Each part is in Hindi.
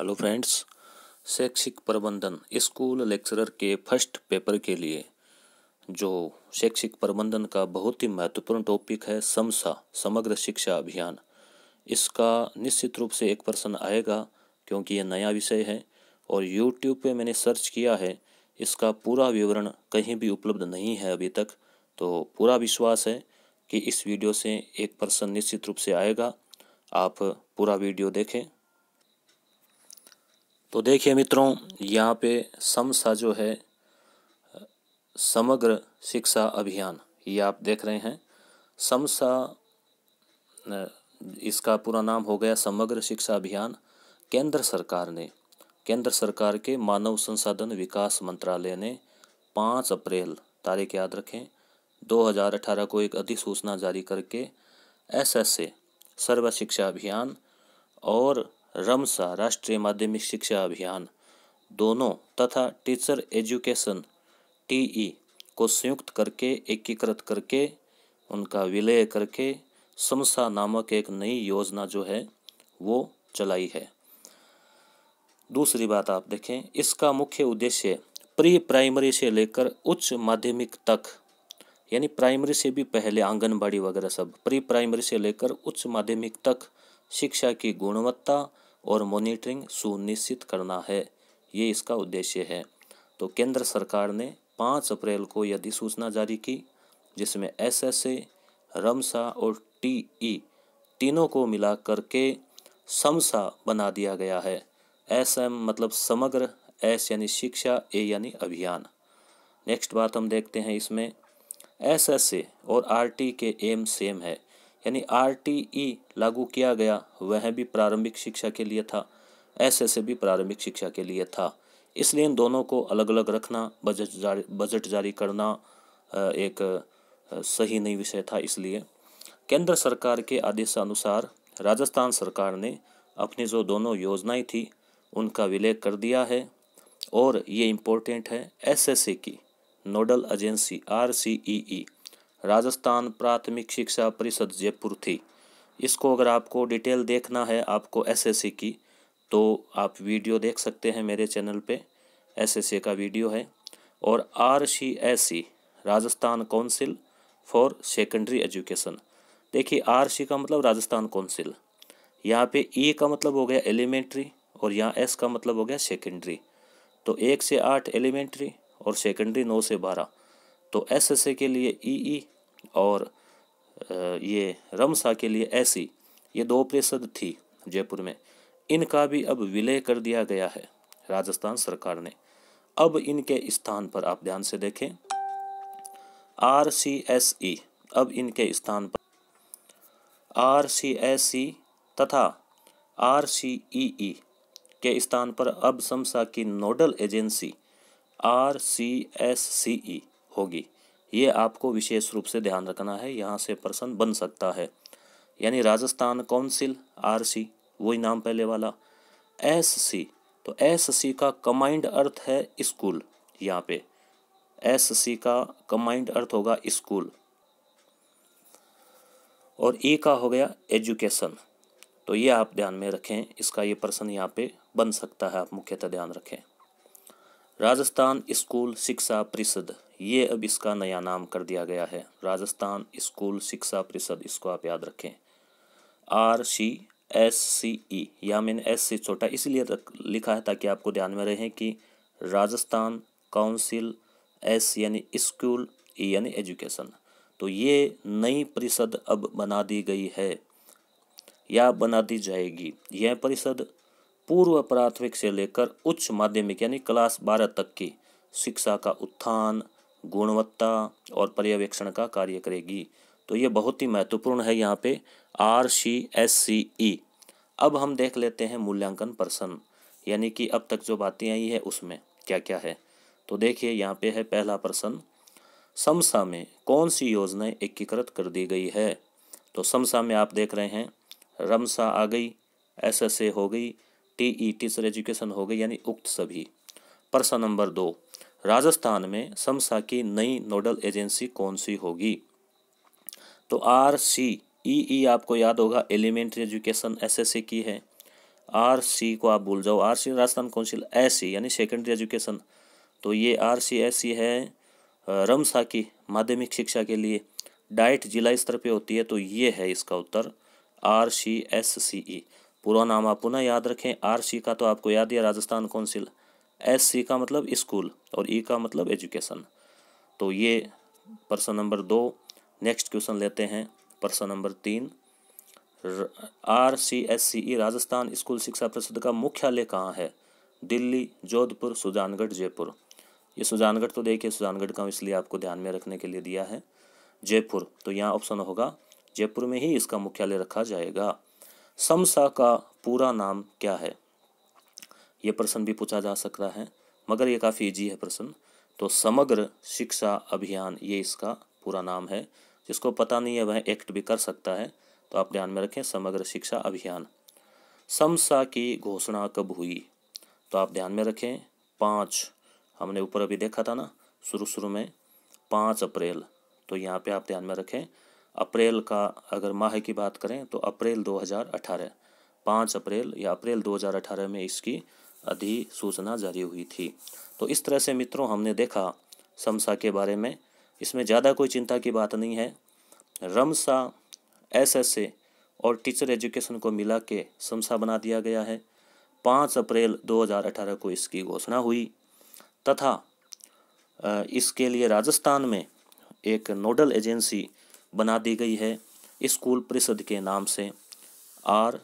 हेलो फ्रेंड्स शैक्षिक प्रबंधन स्कूल लेक्चरर के फर्स्ट पेपर के लिए जो शैक्षिक प्रबंधन का बहुत ही महत्वपूर्ण टॉपिक है समसा समग्र शिक्षा अभियान इसका निश्चित रूप से एक प्रश्न आएगा क्योंकि ये नया विषय है और यूट्यूब पे मैंने सर्च किया है इसका पूरा विवरण कहीं भी उपलब्ध नहीं है अभी तक तो पूरा विश्वास है कि इस वीडियो से एक प्रश्न निश्चित रूप से आएगा आप पूरा वीडियो देखें तो देखिए मित्रों यहाँ पे समसा जो है समग्र शिक्षा अभियान ये आप देख रहे हैं समसा इसका पूरा नाम हो गया समग्र शिक्षा अभियान केंद्र सरकार ने केंद्र सरकार के मानव संसाधन विकास मंत्रालय ने पाँच अप्रैल तारीख याद रखें 2018 को एक अधिसूचना जारी करके एस एस ए सर्व शिक्षा अभियान और रमसा राष्ट्रीय माध्यमिक शिक्षा अभियान दोनों तथा टीचर एजुकेशन टीई को संयुक्त करके एकीकृत करके उनका विलय करके समसा नामक एक नई योजना जो है वो चलाई है दूसरी बात आप देखें इसका मुख्य उद्देश्य प्री प्राइमरी से लेकर उच्च माध्यमिक तक यानी प्राइमरी से भी पहले आंगनबाड़ी वगैरह सब प्री प्राइमरी से लेकर उच्च माध्यमिक तक शिक्षा की गुणवत्ता और मॉनिटरिंग सुनिश्चित करना है ये इसका उद्देश्य है तो केंद्र सरकार ने पाँच अप्रैल को यह अधिसूचना जारी की जिसमें एस एस ए रमसा और टी ई तीनों को मिला करके समसा बना दिया गया है एस एम मतलब समग्र एस यानी शिक्षा ए यानी अभियान नेक्स्ट बात हम देखते हैं इसमें एस एस ए और आर टी के एम सेम है यानी आर लागू किया गया वह भी प्रारंभिक शिक्षा के लिए था एस एस भी प्रारंभिक शिक्षा के लिए था इसलिए इन दोनों को अलग अलग रखना बजट जारी बजट जारी करना एक सही नहीं विषय था इसलिए केंद्र सरकार के आदेशानुसार राजस्थान सरकार ने अपनी जो दोनों योजनाएं थी उनका विलय कर दिया है और ये इम्पोर्टेंट है एसएसए की nodal agency R C E Rajasthan प्राथमिक शिक्षा परिषद जयपुर थी इसको अगर आपको डिटेल देखना है आपको एसएससी की तो आप वीडियो देख सकते हैं मेरे चैनल पे एसएससी का वीडियो है और R C S C Rajasthan council for secondary education देखिए आर सी का मतलब राजस्थान काउंसिल यहाँ पे ई e का मतलब हो गया एलिमेंट्री और यहाँ एस का मतलब हो गया सेकेंडरी तो एक से आठ एलिमेंट्री और सेकेंडरी नौ से बारह तो एस एस ए के लिए ई e ई e और ये रमसा के लिए एस ई e, ये दो परिषद थी जयपुर में इनका भी अब विलय कर दिया गया है राजस्थान सरकार ने अब इनके स्थान पर आप ध्यान से देखें आर सी एस ई अब इनके स्थान पर आर सी एस ई तथा आर सी ई ई के स्थान पर अब समसा की nodal agency R C S C E होगी ये आपको विशेष रूप से ध्यान रखना है यहाँ से पर्सन बन सकता है यानी राजस्थान काउंसिल आरसी वही नाम पहले वाला एससी तो एससी का कमाइंड अर्थ है स्कूल यहाँ पे एससी का कमाइंड अर्थ होगा स्कूल और ई का हो गया एजुकेशन तो ये आप ध्यान में रखें इसका ये पर्सन यहाँ पे बन सकता है आप मुख्यतः ध्यान रखें राजस्थान स्कूल शिक्षा परिषद ये अब इसका नया नाम कर दिया गया है राजस्थान स्कूल शिक्षा परिषद इसको आप याद रखें आर सी एस सी ई या मैंने एस से छोटा इसलिए लिखा है ताकि आपको ध्यान में रहे कि राजस्थान काउंसिल एस यानी स्कूल ई यानी एजुकेशन तो ये नई परिषद अब बना दी गई है या बना दी जाएगी यह परिषद पूर्व प्राथमिक से लेकर उच्च माध्यमिक यानी क्लास बारह तक की शिक्षा का उत्थान गुणवत्ता और पर्यवेक्षण का कार्य करेगी तो ये बहुत ही महत्वपूर्ण है यहाँ पे आर सी एस सी ई अब हम देख लेते हैं मूल्यांकन प्रश्न यानी कि अब तक जो बातें आई है उसमें क्या क्या है तो देखिए यहाँ पे है पहला प्रश्न समसा में कौन सी योजनाएं एकीकृत कर दी गई है तो समसा में आप देख रहे हैं रमसा आ गई एस हो गई टी ई टीचर एजुकेशन हो गई यानी उक्त सभी प्रश्न नंबर दो राजस्थान में समसा की नई नोडल एजेंसी कौन सी होगी तो आर सी ई ई आपको याद होगा एलिमेंट्री एजुकेशन एसएससी की है आर सी को आप भूल जाओ R C Rajasthan council S यानी सेकेंडरी एजुकेशन तो ये आर सी एस सी है रमसा की माध्यमिक शिक्षा के लिए डाइट जिला स्तर पे होती है तो ये है इसका उत्तर आर सी एस सी ई पूरा नाम आप पुनः याद रखें आर सी का तो आपको याद है राजस्थान काउंसिल एस सी का मतलब स्कूल और ई e का मतलब एजुकेशन तो ये प्रश्न नंबर दो नेक्स्ट क्वेश्चन लेते हैं प्रश्न नंबर तीन R C S C E Rajasthan school शिक्षा परिषद का मुख्यालय कहाँ है दिल्ली जोधपुर सुजानगढ़ जयपुर ये सुजानगढ़ तो देखिए सुजानगढ़ का इसलिए आपको ध्यान में रखने के लिए दिया है जयपुर तो यहाँ ऑप्शन होगा जयपुर में ही इसका मुख्यालय रखा जाएगा समसा का पूरा नाम क्या है ये प्रश्न भी पूछा जा सकता है मगर ये काफ़ी ईजी है प्रश्न तो समग्र शिक्षा अभियान ये इसका पूरा नाम है जिसको पता नहीं है वह एक्ट भी कर सकता है तो आप ध्यान में रखें समग्र शिक्षा अभियान समसा की घोषणा कब हुई तो आप ध्यान में रखें पाँच हमने ऊपर अभी देखा था ना शुरू शुरू में पाँच अप्रैल तो यहाँ पे आप ध्यान में रखें अप्रैल का अगर माह की बात करें तो अप्रैल 2018 पाँच अप्रैल या अप्रैल 2018 में इसकी अधिसूचना जारी हुई थी तो इस तरह से मित्रों हमने देखा समसा के बारे में इसमें ज़्यादा कोई चिंता की बात नहीं है रमसा एसएसए और टीचर एजुकेशन को मिला के समसा बना दिया गया है पाँच अप्रैल 2018 को इसकी घोषणा हुई तथा इसके लिए राजस्थान में एक नोडल एजेंसी बना दी गई है स्कूल परिषद के नाम से R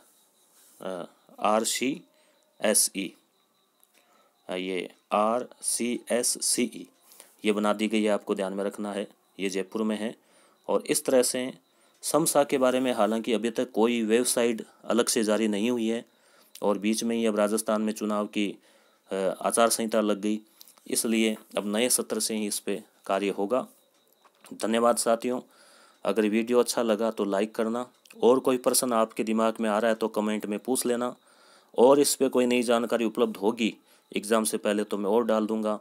R C S E ये आर सी एस सी ई ये बना दी गई है आपको ध्यान में रखना है ये जयपुर में है और इस तरह से समसा के बारे में हालांकि अभी तक कोई वेबसाइट अलग से जारी नहीं हुई है और बीच में ही अब राजस्थान में चुनाव की आचार संहिता लग गई इसलिए अब नए सत्र से ही इस पर कार्य होगा धन्यवाद साथियों अगर वीडियो अच्छा लगा तो लाइक करना और कोई प्रश्न आपके दिमाग में आ रहा है तो कमेंट में पूछ लेना और इस पर कोई नई जानकारी उपलब्ध होगी एग्ज़ाम से पहले तो मैं और डाल दूंगा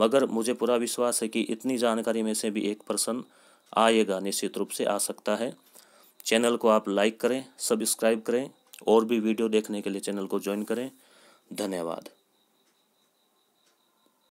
मगर मुझे पूरा विश्वास है कि इतनी जानकारी में से भी एक प्रश्न आएगा निश्चित रूप से आ सकता है चैनल को आप लाइक करें सब्सक्राइब करें और भी वीडियो देखने के लिए चैनल को ज्वाइन करें धन्यवाद